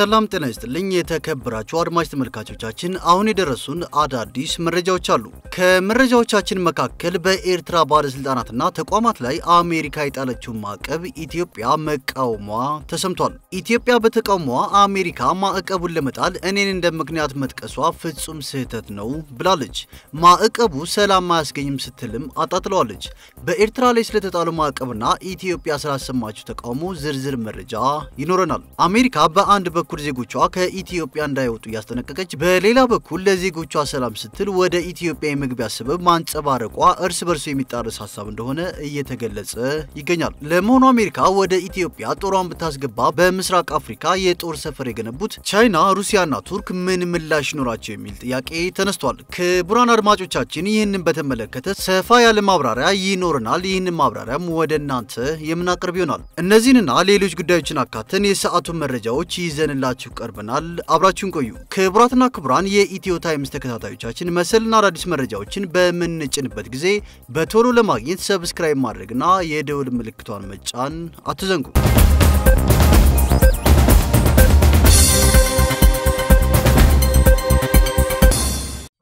ሰላም ጤና ይስጥልኝ የተከበራችሁ አድማጭ ተመልካቾቻችን፣ አሁን የደረሱን አዳዲስ መረጃዎች አሉ። ከመረጃዎቻችን መካከል በኤርትራ ባለስልጣናትና ተቋማት ላይ አሜሪካ የጣለችውን ማዕቀብ ኢትዮጵያ መቃወሟ ተሰምቷል። ኢትዮጵያ በተቃውሟ አሜሪካ ማዕቀቡን ለመጣል እኔን እንደ ምክንያት መጥቀሷ ፍጹም ስህተት ነው ብላለች። ማዕቀቡ ሰላም አያስገኝም ስትልም አጣጥለዋለች። በኤርትራ ላይ ስለተጣሉ ማዕቀብና ኢትዮጵያ ስላሰማችው ተቃውሞ ዝርዝር መረጃ ይኖረናል። አሜሪካ በአንድ በኩል በኩል ዜጎቿ ከኢትዮጵያ እንዳይወጡ እያስጠነቀቀች፣ በሌላ በኩል ለዜጎቿ ሰላም ስትል ወደ ኢትዮጵያ የመግቢያ ስበብ ማንጸባረቋ እርስ በርሱ የሚጣረስ ሀሳብ እንደሆነ እየተገለጸ ይገኛል። ለመሆኑ አሜሪካ ወደ ኢትዮጵያ ጦሯን ብታስገባ በምስራቅ አፍሪካ የጦር ሰፈር የገነቡት ቻይና፣ ሩሲያና ቱርክ ምን ምላሽ ይኖራቸው የሚል ጥያቄ ተነስቷል። ክቡራን አድማጮቻችን ይህንን በተመለከተ ሰፋ ያለ ማብራሪያ ይኖረናል። ይህንን ማብራሪያም ወደ እናንተ የምናቀርብ ይሆናል። እነዚህንና ሌሎች ጉዳዮችን አካተን የሰዓቱን መረጃዎች ይዘን ይዘንላችሁ ቀርበናል። አብራችሁን ቆዩ። ክቡራትና ክቡራን የኢትዮ ታይምስ ተከታታዮቻችን መሰልና አዳዲስ መረጃዎችን በምንጭንበት ጊዜ በቶሎ ለማግኘት ሰብስክራይብ ማድረግና የደውል ምልክቷን መጫን አትዘንጉ።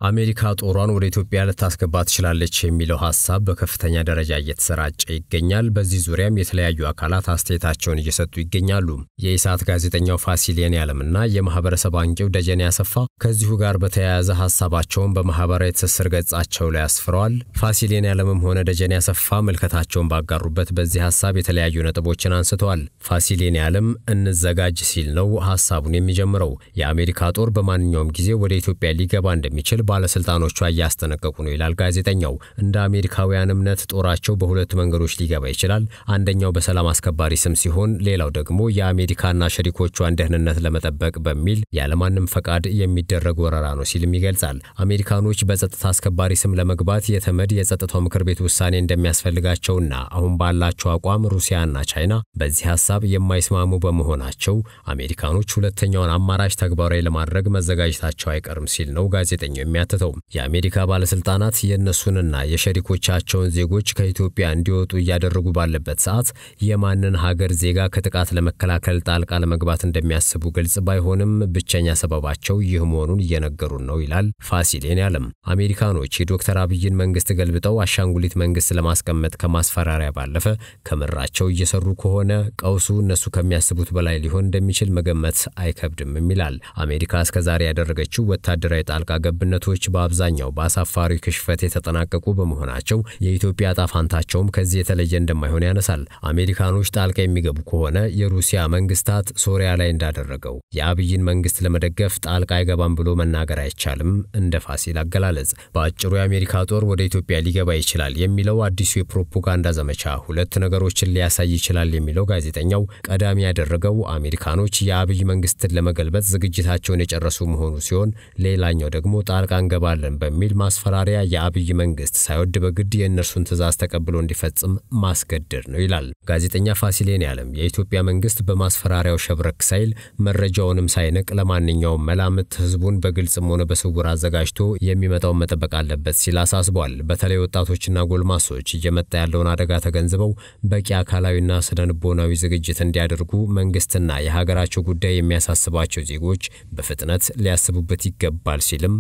አሜሪካ ጦሯን ወደ ኢትዮጵያ ልታስገባ ትችላለች የሚለው ሀሳብ በከፍተኛ ደረጃ እየተሰራጨ ይገኛል። በዚህ ዙሪያም የተለያዩ አካላት አስተያየታቸውን እየሰጡ ይገኛሉ። የኢሳት ጋዜጠኛው ፋሲል የኔዓለምና የማህበረሰብ አንቂው ደጀኔ ያሰፋ ከዚሁ ጋር በተያያዘ ሀሳባቸውን በማህበራዊ ትስስር ገጻቸው ላይ አስፍረዋል። ፋሲሌን ያለምም ሆነ ደጀኔ ያሰፋ ምልከታቸውን ባጋሩበት በዚህ ሀሳብ የተለያዩ ነጥቦችን አንስተዋል። ፋሲሌን ያለም እንዘጋጅ ሲል ነው ሀሳቡን የሚጀምረው። የአሜሪካ ጦር በማንኛውም ጊዜ ወደ ኢትዮጵያ ሊገባ እንደሚችል ባለስልጣኖቿ እያስጠነቀቁ ነው ይላል ጋዜጠኛው። እንደ አሜሪካውያን እምነት ጦራቸው በሁለት መንገዶች ሊገባ ይችላል። አንደኛው በሰላም አስከባሪ ስም ሲሆን፣ ሌላው ደግሞ የአሜሪካና ሸሪኮቿን ደህንነት ለመጠበቅ በሚል ያለማንም ፈቃድ የሚደረግ ወረራ ነው ሲልም ይገልጻል። አሜሪካኖች በጸጥታ አስከባሪ ስም ለመግባት የተመድ የጸጥታው ምክር ቤት ውሳኔ እንደሚያስፈልጋቸውና አሁን ባላቸው አቋም ሩሲያና ቻይና በዚህ ሀሳብ የማይስማሙ በመሆናቸው አሜሪካኖች ሁለተኛውን አማራጭ ተግባራዊ ለማድረግ መዘጋጀታቸው አይቀርም ሲል ነው ጋዜጠኛው የሚያትተው። የአሜሪካ ባለስልጣናት የእነሱንና የሸሪኮቻቸውን ዜጎች ከኢትዮጵያ እንዲወጡ እያደረጉ ባለበት ሰዓት የማንን ሀገር ዜጋ ከጥቃት ለመከላከል ጣልቃ ለመግባት እንደሚያስቡ ግልጽ ባይሆንም ብቸኛ ሰበባቸው ይህ መሆኑን እየነገሩን ነው ይላል ፋሲሌን ያለም። አሜሪካኖች የዶክተር አብይን መንግስት ገልብጠው አሻንጉሊት መንግስት ለማስቀመጥ ከማስፈራሪያ ባለፈ ከምራቸው እየሰሩ ከሆነ ቀውሱ እነሱ ከሚያስቡት በላይ ሊሆን እንደሚችል መገመት አይከብድም ይላል። አሜሪካ እስከዛሬ ያደረገችው ወታደራዊ ጣልቃ ገብነቱ ግኝቶች በአብዛኛው በአሳፋሪ ክሽፈት የተጠናቀቁ በመሆናቸው የኢትዮጵያ ጣፋንታቸውም ፋንታቸውም ከዚህ የተለየ እንደማይሆን ያነሳል። አሜሪካኖች ጣልቃ የሚገቡ ከሆነ የሩሲያ መንግስታት ሶሪያ ላይ እንዳደረገው የአብይን መንግስት ለመደገፍ ጣልቃ አይገባም ብሎ መናገር አይቻልም። እንደ ፋሲል አገላለጽ በአጭሩ የአሜሪካ ጦር ወደ ኢትዮጵያ ሊገባ ይችላል የሚለው አዲሱ የፕሮፓጋንዳ ዘመቻ ሁለት ነገሮችን ሊያሳይ ይችላል የሚለው ጋዜጠኛው ቀዳሚ ያደረገው አሜሪካኖች የአብይ መንግስትን ለመገልበጥ ዝግጅታቸውን የጨረሱ መሆኑ ሲሆን፣ ሌላኛው ደግሞ ጣልቃ እንገባለን በሚል ማስፈራሪያ የአብይ መንግስት ሳይወድ በግድ የእነርሱን ትእዛዝ ተቀብሎ እንዲፈጽም ማስገደድ ነው ይላል ጋዜጠኛ ፋሲሌን ያለም። የኢትዮጵያ መንግስት በማስፈራሪያው ሸብረክ ሳይል መረጃውንም ሳይነቅ ለማንኛውም መላምት ህዝቡን በግልጽም ሆነ በስውር አዘጋጅቶ የሚመጣውን መጠበቅ አለበት ሲል አሳስቧል። በተለይ ወጣቶችና ጎልማሶች እየመጣ ያለውን አደጋ ተገንዝበው በቂ አካላዊና ስነልቦናዊ ዝግጅት እንዲያደርጉ መንግስትና የሀገራቸው ጉዳይ የሚያሳስባቸው ዜጎች በፍጥነት ሊያስቡበት ይገባል ሲልም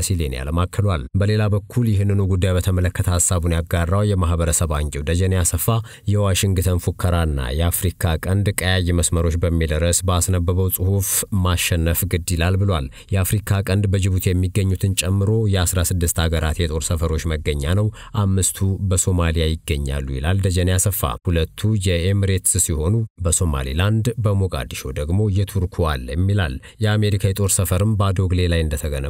ፋሲሌን ያለማክሏል። በሌላ በኩል ይህንኑ ጉዳይ በተመለከተ ሀሳቡን ያጋራው የማህበረሰብ አንቂው ደጀኔ አሰፋ የዋሽንግተን ፉከራና የአፍሪካ ቀንድ ቀያይ መስመሮች በሚል ርዕስ ባስነበበው ጽሁፍ ማሸነፍ ግድ ይላል ብሏል። የአፍሪካ ቀንድ በጅቡቲ የሚገኙትን ጨምሮ የ16 ሀገራት የጦር ሰፈሮች መገኛ ነው። አምስቱ በሶማሊያ ይገኛሉ ይላል ደጀኔ አሰፋ። ሁለቱ የኤሚሬትስ ሲሆኑ በሶማሊላንድ በሞቃዲሾ ደግሞ የቱርኩ አለም ይላል። የአሜሪካ የጦር ሰፈርም ባዶግሌ ላይ እንደተገነባ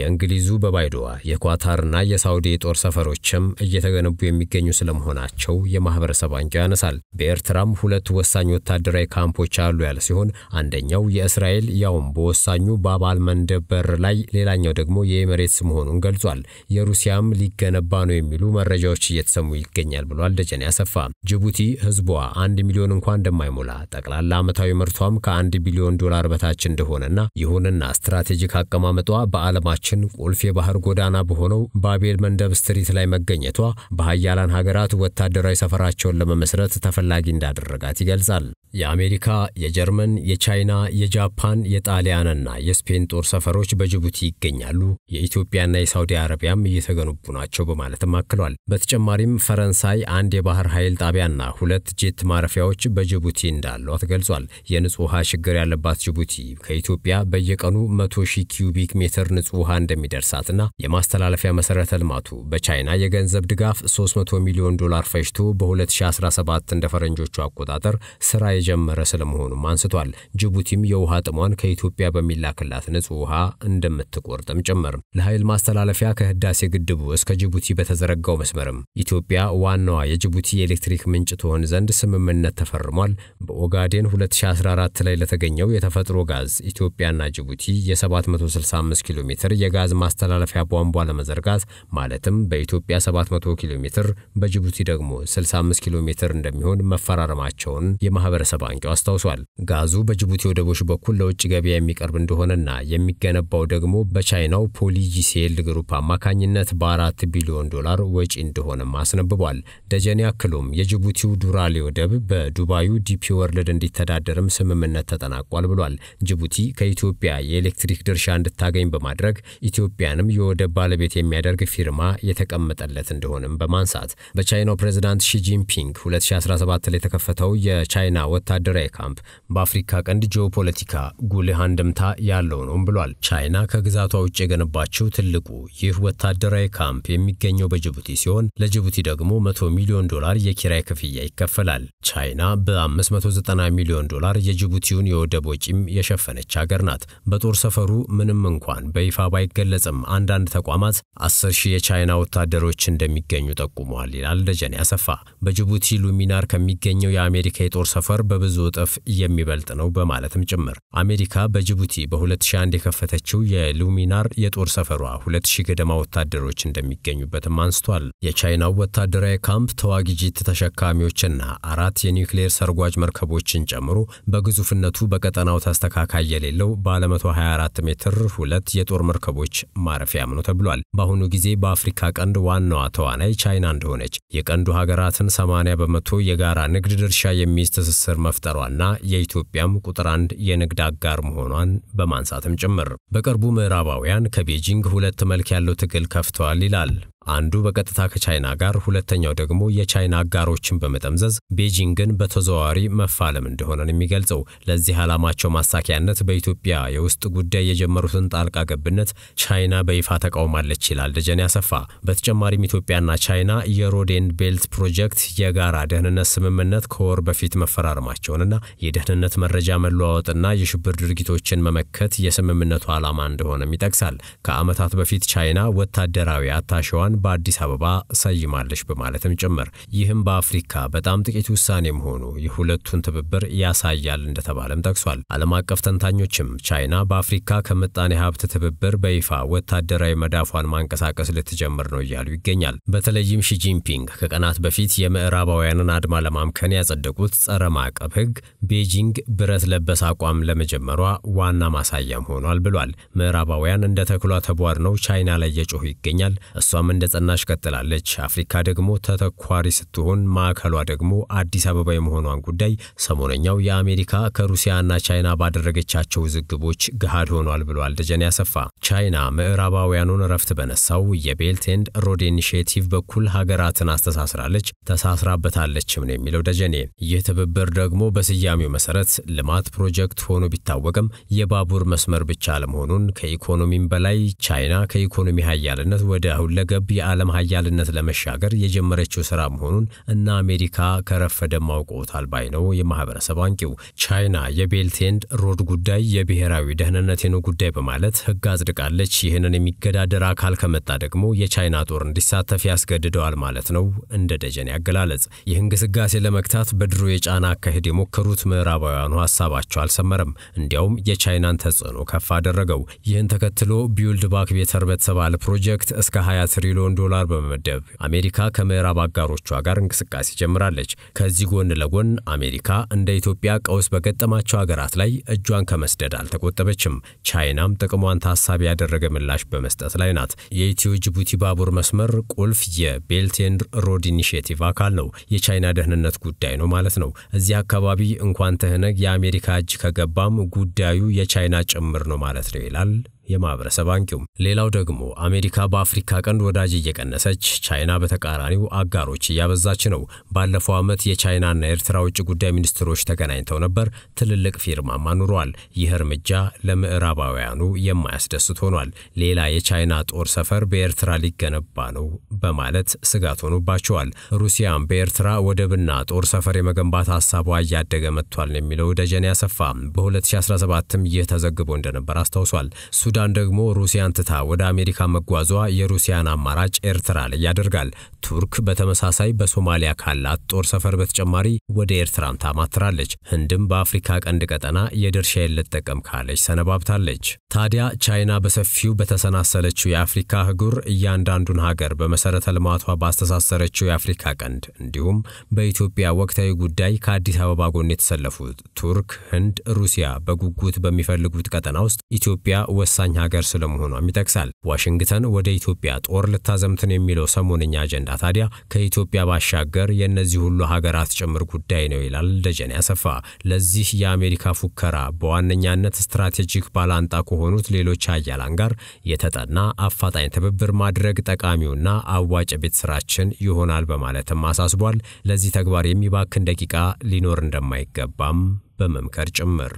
የእንግሊ የእንግሊዙ በባይዶዋ የኳታርና የሳውዲ የጦር ሰፈሮችም እየተገነቡ የሚገኙ ስለመሆናቸው የማህበረሰብ አንቂው ያነሳል። በኤርትራም ሁለት ወሳኝ ወታደራዊ ካምፖች አሉ ያለ ሲሆን አንደኛው የእስራኤል ያውም በወሳኙ በአባል መንደብ በር ላይ፣ ሌላኛው ደግሞ የኤምሬትስ መሆኑን ገልጿል። የሩሲያም ሊገነባ ነው የሚሉ መረጃዎች እየተሰሙ ይገኛል ብሏል ደጀኔ ያሰፋ። ጅቡቲ ህዝቧ አንድ ሚሊዮን እንኳን እንደማይሞላ ጠቅላላ ዓመታዊ ምርቷም ከአንድ ቢሊዮን ዶላር በታች እንደሆነና ይሁንና ስትራቴጂክ አቀማመጧ በዓለማችን ቁልፍ የባህር ጎዳና በሆነው ባቤል መንደብ ስትሪት ላይ መገኘቷ በሀያላን ሀገራት ወታደራዊ ሰፈራቸውን ለመመስረት ተፈላጊ እንዳደረጋት ይገልጻል። የአሜሪካ፣ የጀርመን፣ የቻይና፣ የጃፓን፣ የጣሊያንና የስፔን ጦር ሰፈሮች በጅቡቲ ይገኛሉ። የኢትዮጵያና የሳውዲ አረቢያም እየተገነቡ ናቸው በማለትም አክሏል። በተጨማሪም ፈረንሳይ አንድ የባህር ኃይል ጣቢያና ሁለት ጄት ማረፊያዎች በጅቡቲ እንዳሏት ገልጿል። የንጹህ ውሃ ችግር ያለባት ጅቡቲ ከኢትዮጵያ በየቀኑ 100 ሺህ ኪዩቢክ ሜትር ንጹህ ውሃ እንደሚደርሳትና የማስተላለፊያ መሰረተ ልማቱ በቻይና የገንዘብ ድጋፍ 300 ሚሊዮን ዶላር ፈጅቶ በ2017 እንደ ፈረንጆቹ አቆጣጠር ስራ የጀመረ ስለመሆኑም አንስቷል። ጅቡቲም የውሃ ጥሟን ከኢትዮጵያ በሚላክላት ንጹህ ውሃ እንደምትቆርጥም ጭምር ለኃይል ማስተላለፊያ ከህዳሴ ግድቡ እስከ ጅቡቲ በተዘረጋው መስመርም ኢትዮጵያ ዋናዋ የጅቡቲ የኤሌክትሪክ ምንጭ ትሆን ዘንድ ስምምነት ተፈርሟል። በኦጋዴን 2014 ላይ ለተገኘው የተፈጥሮ ጋዝ ኢትዮጵያና ጅቡቲ የ765 ኪሎ ሜትር የጋዝ ማስተላለፊያ ቧንቧ ለመዘርጋት ማለትም በኢትዮጵያ 700 ኪሎ ሜትር በጅቡቲ ደግሞ 65 ኪሎ ሜትር እንደሚሆን መፈራረማቸውን የማህበረሰብ ባንኪው አስታውሷል። ጋዙ በጅቡቲ ወደቦች በኩል ለውጭ ገበያ የሚቀርብ እንደሆነና የሚገነባው ደግሞ በቻይናው ፖሊጂሴል ግሩፕ አማካኝነት በአራት ቢሊዮን ዶላር ወጪ እንደሆነም አስነብቧል። ደጀኔ አክሎም የጅቡቲው ዱራሌ ወደብ በዱባዩ ዲፒ ወርልድ እንዲተዳደርም ስምምነት ተጠናቋል ብሏል። ጅቡቲ ከኢትዮጵያ የኤሌክትሪክ ድርሻ እንድታገኝ በማድረግ ኢትዮጵያንም የወደብ ባለቤት የሚያደርግ ፊርማ የተቀመጠለት እንደሆነም በማንሳት በቻይናው ፕሬዚዳንት ሺጂንፒንግ 2017 ላይ የተከፈተው የቻይና ወታደራዊ ካምፕ በአፍሪካ ቀንድ ጂኦፖለቲካ ጉልህ አንድምታ ያለው ነውም ብሏል። ቻይና ከግዛቷ ውጭ የገነባቸው ትልቁ ይህ ወታደራዊ ካምፕ የሚገኘው በጅቡቲ ሲሆን ለጅቡቲ ደግሞ 100 ሚሊዮን ዶላር የኪራይ ክፍያ ይከፈላል። ቻይና በ590 ሚሊዮን ዶላር የጅቡቲውን የወደብ ወጪም የሸፈነች ሀገር ናት። በጦር ሰፈሩ ምንም እንኳን በይፋ ባይገለጽም አንዳንድ ተቋማት 10 ሺህ የቻይና ወታደሮች እንደሚገኙ ጠቁመዋል ይላል ደጀኔ አሰፋ። በጅቡቲ ሉሚናር ከሚገኘው የአሜሪካ የጦር ሰፈር በብዙ እጥፍ የሚበልጥ ነው በማለትም ጭምር አሜሪካ በጅቡቲ በ2001 የከፈተችው የሉሚናር የጦር ሰፈሯ 2000 ገደማ ወታደሮች እንደሚገኙበትም አንስቷል። የቻይናው ወታደራዊ ካምፕ ተዋጊ ጂት ተሸካሚዎችና አራት የኒውክሌር ሰርጓጅ መርከቦችን ጨምሮ በግዙፍነቱ በቀጠናው ተስተካካይ የሌለው ባለ 124 ሜትር ሁለት የጦር መርከቦች ማረፊያም ነው ተብሏል። በአሁኑ ጊዜ በአፍሪካ ቀንድ ዋናዋ ተዋናይ ቻይና እንደሆነች የቀንዱ ሀገራትን 80 በመቶ የጋራ ንግድ ድርሻ የሚይዝ ትስስር ትስስር መፍጠሯና የኢትዮጵያም ቁጥር አንድ የንግድ አጋር መሆኗን በማንሳትም ጭምር በቅርቡ ምዕራባውያን ከቤጂንግ ሁለት መልክ ያለው ትግል ከፍተዋል ይላል። አንዱ በቀጥታ ከቻይና ጋር፣ ሁለተኛው ደግሞ የቻይና አጋሮችን በመጠምዘዝ ቤጂንግን በተዘዋዋሪ መፋለም እንደሆነ ነው የሚገልጸው። ለዚህ ዓላማቸው ማሳኪያነት በኢትዮጵያ የውስጥ ጉዳይ የጀመሩትን ጣልቃ ገብነት ቻይና በይፋ ተቃውማለች ይላል ደጀኔ አሰፋ። በተጨማሪም ኢትዮጵያና ቻይና የሮዴን ቤልት ፕሮጀክት የጋራ ደህንነት ስምምነት ከወር በፊት መፈራረማቸውንና የደህንነት መረጃ መለዋወጥና የሽብር ድርጊቶችን መመከት የስምምነቱ ዓላማ እንደሆነም ይጠቅሳል። ከዓመታት በፊት ቻይና ወታደራዊ አታሸዋን ኢትዮጵያን በአዲስ አበባ ሰይማለች በማለትም ጭምር ይህም በአፍሪካ በጣም ጥቂት ውሳኔ መሆኑ የሁለቱን ትብብር ያሳያል እንደተባለም ጠቅሷል። ዓለም አቀፍ ተንታኞችም ቻይና በአፍሪካ ከምጣኔ ሀብት ትብብር በይፋ ወታደራዊ መዳፏን ማንቀሳቀስ ልትጀምር ነው እያሉ ይገኛል። በተለይም ሺጂንፒንግ ከቀናት በፊት የምዕራባውያንን አድማ ለማምከን ያጸደቁት ጸረ ማዕቀብ ህግ ቤጂንግ ብረት ለበስ አቋም ለመጀመሯ ዋና ማሳያም ሆኗል ብሏል። ምዕራባውያን እንደ ተኩላ ተቧድነው ቻይና ላይ የጮሁ ይገኛል። እሷም እንደ ጸናሽ ቀጥላለች። አፍሪካ ደግሞ ተተኳሪ ስትሆን ማዕከሏ ደግሞ አዲስ አበባ የመሆኗን ጉዳይ ሰሞነኛው የአሜሪካ ከሩሲያና ቻይና ባደረገቻቸው ዝግቦች ገሃድ ሆኗል ብሏል ደጀኔ ያሰፋ። ቻይና ምዕራባውያኑን እረፍት በነሳው የቤልት ኤንድ ሮድ ኢኒሽቲቭ በኩል ሀገራትን አስተሳስራለች፣ ተሳስራበታለችም ነው የሚለው ደጀኔ። ይህ ትብብር ደግሞ በስያሜው መሰረት ልማት ፕሮጀክት ሆኖ ቢታወቅም የባቡር መስመር ብቻ አለመሆኑን ከኢኮኖሚም በላይ ቻይና ከኢኮኖሚ ሀያልነት ወደ ሁለገብ የዓለም ሀያልነት ለመሻገር የጀመረችው ሥራ መሆኑን እና አሜሪካ ከረፈደ ማውቆታል ባይ ነው የማኅበረሰብ አንቂው። ቻይና የቤልቴንድ ሮድ ጉዳይ የብሔራዊ ደህንነት ነው ጉዳይ በማለት ህግ አጽድቃለች። ይህንን የሚገዳደር አካል ከመጣ ደግሞ የቻይና ጦር እንዲሳተፍ ያስገድደዋል ማለት ነው እንደ ደጀን ያገላለጽ። ይህ እንቅስቃሴ ለመግታት በድሮ የጫና አካሄድ የሞከሩት ምዕራባውያኑ ሀሳባቸው አልሰመረም። እንዲያውም የቻይናን ተጽዕኖ ከፍ አደረገው። ይህን ተከትሎ ቢውልድ ባክ ቤተር በተባለ ፕሮጀክት እስከ 20 ትሪሊዮን ሚሊዮን ዶላር በመመደብ አሜሪካ ከምዕራብ አጋሮቿ ጋር እንቅስቃሴ ጀምራለች። ከዚህ ጎን ለጎን አሜሪካ እንደ ኢትዮጵያ ቀውስ በገጠማቸው ሀገራት ላይ እጇን ከመስደድ አልተቆጠበችም። ቻይናም ጥቅሟን ታሳቢ ያደረገ ምላሽ በመስጠት ላይ ናት። የኢትዮ ጅቡቲ ባቡር መስመር ቁልፍ የቤልቴን ሮድ ኢኒሽቲቭ አካል ነው። የቻይና ደህንነት ጉዳይ ነው ማለት ነው። እዚህ አካባቢ እንኳን ትህነግ የአሜሪካ እጅ ከገባም ጉዳዩ የቻይና ጭምር ነው ማለት ነው ይላል የማህበረሰብ አንቂው። ሌላው ደግሞ አሜሪካ በአፍሪካ ቀንድ ወዳጅ እየቀነሰች ቻይና በተቃራኒው አጋሮች እያበዛች ነው። ባለፈው ዓመት የቻይናና ኤርትራ ውጭ ጉዳይ ሚኒስትሮች ተገናኝተው ነበር። ትልልቅ ፊርማም አኑረዋል። ይህ እርምጃ ለምዕራባውያኑ የማያስደስት ሆኗል። ሌላ የቻይና ጦር ሰፈር በኤርትራ ሊገነባ ነው በማለት ስጋት ሆኑባቸዋል። ሩሲያም በኤርትራ ወደብና ጦር ሰፈር የመገንባት ሀሳቧ እያደገ መጥቷል የሚለው ደጀን ያሰፋ በ2017ም ይህ ተዘግቦ እንደነበር አስታውሷል። ሱዳን ሱዳን ደግሞ ሩሲያን ትታ ወደ አሜሪካ መጓዟ የሩሲያን አማራጭ ኤርትራ ላይ ያደርጋል። ቱርክ በተመሳሳይ በሶማሊያ ካላት ጦር ሰፈር በተጨማሪ ወደ ኤርትራም ታማትራለች። ህንድም በአፍሪካ ቀንድ ቀጠና የድርሻ ልጠቀም ካለች ሰነባብታለች። ታዲያ ቻይና በሰፊው በተሰናሰለችው የአፍሪካ ህጉር እያንዳንዱን ሀገር በመሰረተ ልማቷ ባስተሳሰረችው የአፍሪካ ቀንድ እንዲሁም በኢትዮጵያ ወቅታዊ ጉዳይ ከአዲስ አበባ ጎን የተሰለፉት ቱርክ፣ ህንድ፣ ሩሲያ በጉጉት በሚፈልጉት ቀጠና ውስጥ ኢትዮጵያ ወሳኝ አስተማማኝ ሀገር ስለመሆኗም ይጠቅሳል። ዋሽንግተን ወደ ኢትዮጵያ ጦር ልታዘምትን የሚለው ሰሞንኛ አጀንዳ ታዲያ ከኢትዮጵያ ባሻገር የእነዚህ ሁሉ ሀገራት ጭምር ጉዳይ ነው ይላል ደጀን ያሰፋ ለዚህ የአሜሪካ ፉከራ በዋነኛነት ስትራቴጂክ ባላንጣ ከሆኑት ሌሎች አያላን ጋር የተጠና አፋጣኝ ትብብር ማድረግ ጠቃሚውና አዋጭ ቤት ስራችን ይሆናል በማለትም አሳስቧል። ለዚህ ተግባር የሚባክን ደቂቃ ሊኖር እንደማይገባም በመምከር ጭምር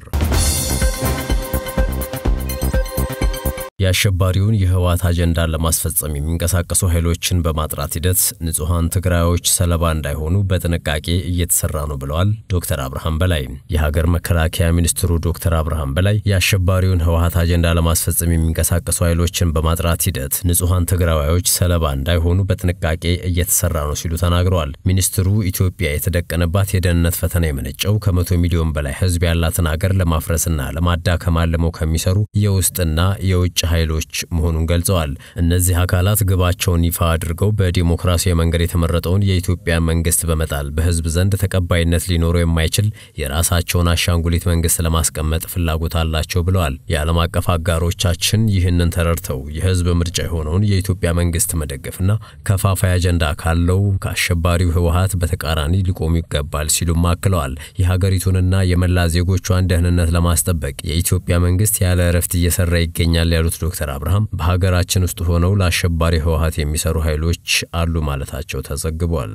የአሸባሪውን የህወሓት አጀንዳ ለማስፈጸም የሚንቀሳቀሱ ኃይሎችን በማጥራት ሂደት ንጹሐን ትግራዮች ሰለባ እንዳይሆኑ በጥንቃቄ እየተሰራ ነው ብለዋል ዶክተር አብርሃም በላይ። የሀገር መከላከያ ሚኒስትሩ ዶክተር አብርሃም በላይ የአሸባሪውን ህወሓት አጀንዳ ለማስፈጸም የሚንቀሳቀሱ ኃይሎችን በማጥራት ሂደት ንጹሐን ትግራዋዮች ሰለባ እንዳይሆኑ በጥንቃቄ እየተሰራ ነው ሲሉ ተናግረዋል። ሚኒስትሩ ኢትዮጵያ የተደቀነባት የደህንነት ፈተና የመነጨው ከመቶ ሚሊዮን በላይ ህዝብ ያላትን አገር ለማፍረስና ለማዳከም አልመው ከሚሰሩ የውስጥና የውጭ ኃይሎች መሆኑን ገልጸዋል። እነዚህ አካላት ግባቸውን ይፋ አድርገው በዲሞክራሲያዊ መንገድ የተመረጠውን የኢትዮጵያ መንግስት በመጣል በህዝብ ዘንድ ተቀባይነት ሊኖረው የማይችል የራሳቸውን አሻንጉሊት መንግስት ለማስቀመጥ ፍላጎት አላቸው ብለዋል። የዓለም አቀፍ አጋሮቻችን ይህንን ተረድተው የህዝብ ምርጫ የሆነውን የኢትዮጵያ መንግስት መደገፍና ከፋፋይ አጀንዳ ካለው ከአሸባሪው ህወሀት በተቃራኒ ሊቆሙ ይገባል ሲሉም አክለዋል። የሀገሪቱንና የመላ ዜጎቿን ደህንነት ለማስጠበቅ የኢትዮጵያ መንግስት ያለ እረፍት እየሰራ ይገኛል ያሉት የገለጹት ዶክተር አብርሃም በሀገራችን ውስጥ ሆነው ለአሸባሪ ህወሀት የሚሰሩ ኃይሎች አሉ ማለታቸው ተዘግቧል።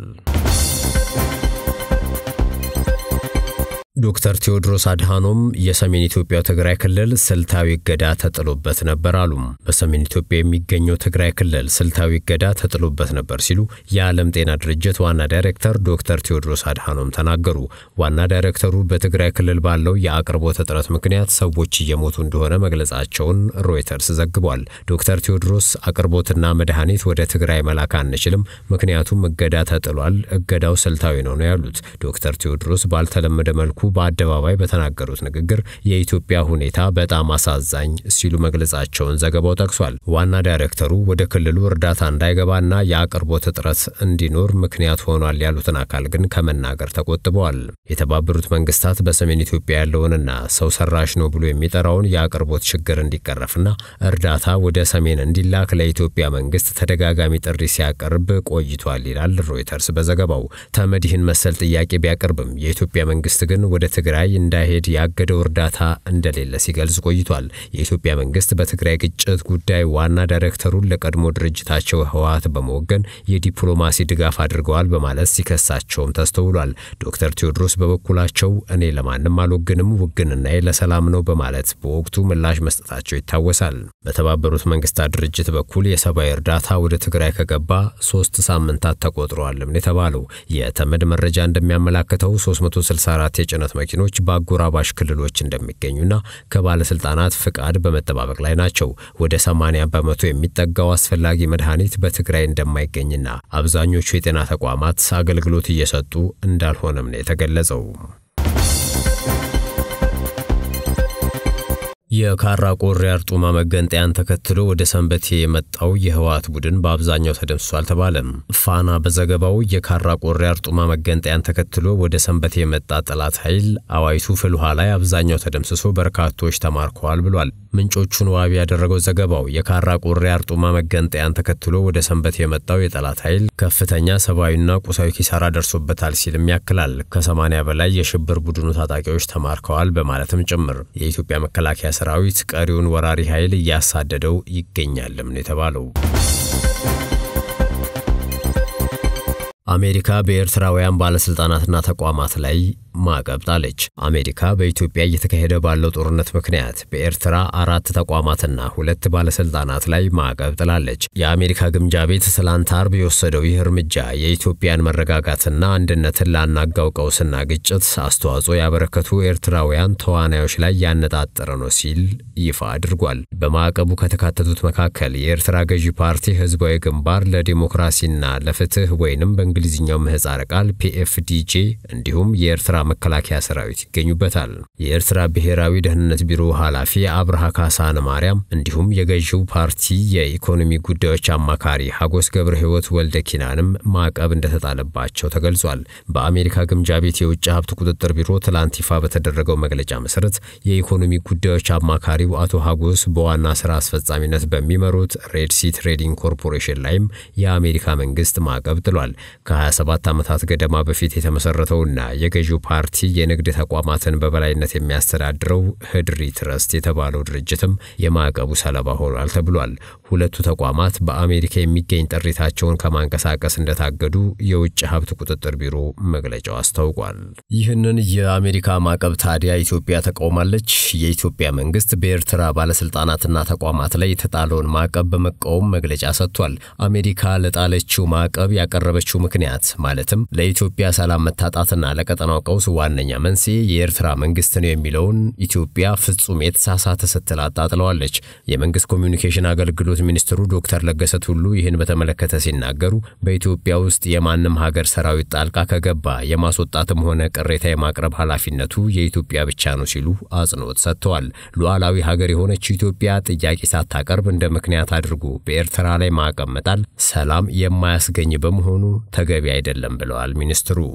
ዶክተር ቴዎድሮስ አድሃኖም የሰሜን ኢትዮጵያ ትግራይ ክልል ስልታዊ እገዳ ተጥሎበት ነበር አሉ። በሰሜን ኢትዮጵያ የሚገኘው ትግራይ ክልል ስልታዊ እገዳ ተጥሎበት ነበር ሲሉ የዓለም ጤና ድርጅት ዋና ዳይሬክተር ዶክተር ቴዎድሮስ አድሃኖም ተናገሩ። ዋና ዳይሬክተሩ በትግራይ ክልል ባለው የአቅርቦት እጥረት ምክንያት ሰዎች እየሞቱ እንደሆነ መግለጻቸውን ሮይተርስ ዘግቧል። ዶክተር ቴዎድሮስ አቅርቦትና መድኃኒት ወደ ትግራይ መላክ አንችልም፣ ምክንያቱም እገዳ ተጥሏል፣ እገዳው ስልታዊ ነው ነው ያሉት ዶክተር ቴዎድሮስ ባልተለመደ መልኩ በአደባባይ በተናገሩት ንግግር የኢትዮጵያ ሁኔታ በጣም አሳዛኝ ሲሉ መግለጻቸውን ዘገባው ጠቅሷል። ዋና ዳይሬክተሩ ወደ ክልሉ እርዳታ እንዳይገባና የአቅርቦት እጥረት እንዲኖር ምክንያት ሆኗል ያሉትን አካል ግን ከመናገር ተቆጥበዋል። የተባበሩት መንግስታት በሰሜን ኢትዮጵያ ያለውንና ሰው ሰራሽ ነው ብሎ የሚጠራውን የአቅርቦት ችግር እንዲቀረፍና እርዳታ ወደ ሰሜን እንዲላክ ለኢትዮጵያ መንግስት ተደጋጋሚ ጥሪ ሲያቀርብ ቆይቷል ይላል ሮይተርስ በዘገባው። ተመድ ይህን መሰል ጥያቄ ቢያቀርብም የኢትዮጵያ መንግስት ግን ወደ ትግራይ እንዳይሄድ ያገደው እርዳታ እንደሌለ ሲገልጽ ቆይቷል። የኢትዮጵያ መንግስት በትግራይ ግጭት ጉዳይ ዋና ዳይሬክተሩን ለቀድሞ ድርጅታቸው ህወሓት በመወገን የዲፕሎማሲ ድጋፍ አድርገዋል በማለት ሲከሳቸውም ተስተውሏል። ዶክተር ቴዎድሮስ በበኩላቸው እኔ ለማንም አልወግንም፣ ውግንናዬ ለሰላም ነው በማለት በወቅቱ ምላሽ መስጠታቸው ይታወሳል። በተባበሩት መንግስታት ድርጅት በኩል የሰብአዊ እርዳታ ወደ ትግራይ ከገባ ሶስት ሳምንታት ተቆጥረዋልም የተባለው የተመድ መረጃ እንደሚያመላክተው 364 የጭነት የጭነት መኪኖች በአጎራባሽ ክልሎች እንደሚገኙና ከባለስልጣናት ፍቃድ በመጠባበቅ ላይ ናቸው። ወደ 80 በመቶ የሚጠጋው አስፈላጊ መድኃኒት በትግራይ እንደማይገኝና አብዛኞቹ የጤና ተቋማት አገልግሎት እየሰጡ እንዳልሆነም ነው የተገለጸው። የካራ ቆሬ አርጡማ መገንጠያን ተከትሎ ወደ ሰንበቴ የመጣው የህወሓት ቡድን በአብዛኛው ተደምስሷል ተባለም። ፋና በዘገባው የካራ ቆሬ አርጡማ መገንጠያን ተከትሎ ወደ ሰንበቴ የመጣ ጠላት ኃይል አዋይቱ ፍልውሃ ላይ አብዛኛው ተደምስሶ በርካቶች ተማርከዋል ብሏል። ምንጮቹን ዋቢ ያደረገው ዘገባው የካራ ቆሬ አርጡማ መገንጠያን ተከትሎ ወደ ሰንበቴ የመጣው የጠላት ኃይል ከፍተኛ ሰብአዊና ቁሳዊ ኪሳራ ደርሶበታል ሲልም ያክላል። በላይ የሽብር ቡድኑ ታጣቂዎች ተማርከዋል በማለትም ጭምር የኢትዮጵያ መከላከያ ሰራዊት ቀሪውን ወራሪ ኃይል እያሳደደው ይገኛልም ነው የተባለው። አሜሪካ በኤርትራውያን ባለሥልጣናትና ተቋማት ላይ ማዕቀብ ጣለች። አሜሪካ በኢትዮጵያ እየተካሄደ ባለው ጦርነት ምክንያት በኤርትራ አራት ተቋማትና ሁለት ባለስልጣናት ላይ ማዕቀብ ጥላለች። የአሜሪካ ግምጃ ቤት ትላንት አርብ የወሰደው ይህ እርምጃ የኢትዮጵያን መረጋጋትና አንድነትን ላናጋው ቀውስና ግጭት አስተዋጽኦ ያበረከቱ ኤርትራውያን ተዋናዮች ላይ ያነጣጠረ ነው ሲል ይፋ አድርጓል። በማዕቀቡ ከተካተቱት መካከል የኤርትራ ገዢ ፓርቲ ህዝባዊ ግንባር ለዲሞክራሲና ለፍትህ ወይንም በእንግሊዝኛው ምህፃረ ቃል ፒኤፍዲጄ እንዲሁም የኤርትራ መከላከያ ሰራዊት ይገኙበታል። የኤርትራ ብሔራዊ ደህንነት ቢሮ ኃላፊ አብርሃ ካሳነ ማርያም እንዲሁም የገዢው ፓርቲ የኢኮኖሚ ጉዳዮች አማካሪ ሀጎስ ገብረ ህይወት ወልደ ኪናንም ማዕቀብ እንደተጣለባቸው ተገልጿል። በአሜሪካ ግምጃ ቤት የውጭ ሀብት ቁጥጥር ቢሮ ትላንት ይፋ በተደረገው መግለጫ መሰረት የኢኮኖሚ ጉዳዮች አማካሪው አቶ ሀጎስ በዋና ስራ አስፈጻሚነት በሚመሩት ሬድሲ ትሬዲንግ ኮርፖሬሽን ላይም የአሜሪካ መንግስት ማዕቀብ ጥሏል። ከ27 ዓመታት ገደማ በፊት የተመሰረተውና የገዢው ፓርቲ ፓርቲ የንግድ ተቋማትን በበላይነት የሚያስተዳድረው ህድሪ ትረስት የተባለው ድርጅትም የማዕቀቡ ሰለባ ሆኗል ተብሏል። ሁለቱ ተቋማት በአሜሪካ የሚገኝ ጥሪታቸውን ከማንቀሳቀስ እንደታገዱ የውጭ ሀብት ቁጥጥር ቢሮ መግለጫው አስታውቋል። ይህንን የአሜሪካ ማዕቀብ ታዲያ ኢትዮጵያ ተቃውማለች። የኢትዮጵያ መንግስት በኤርትራ ባለስልጣናትና ተቋማት ላይ የተጣለውን ማዕቀብ በመቃወም መግለጫ ሰጥቷል። አሜሪካ ለጣለችው ማዕቀብ ያቀረበችው ምክንያት ማለትም ለኢትዮጵያ ሰላም መታጣትና ለቀጠናው ቀውስ ዋነኛ መንስኤ የኤርትራ መንግስት ነው የሚለውን ኢትዮጵያ ፍጹም የተሳሳተ ስትል አጣጥለዋለች። የመንግስት ኮሚኒኬሽን አገልግሎት የትምህርት ሚኒስትሩ ዶክተር ለገሰ ቱሉ ይህን በተመለከተ ሲናገሩ በኢትዮጵያ ውስጥ የማንም ሀገር ሰራዊት ጣልቃ ከገባ የማስወጣትም ሆነ ቅሬታ የማቅረብ ኃላፊነቱ የኢትዮጵያ ብቻ ነው ሲሉ አጽንኦት ሰጥተዋል። ሉዓላዊ ሀገር የሆነች ኢትዮጵያ ጥያቄ ሳታቀርብ እንደ ምክንያት አድርጎ በኤርትራ ላይ ማዕቀብ መጣል ሰላም የማያስገኝ በመሆኑ ተገቢ አይደለም ብለዋል ሚኒስትሩ።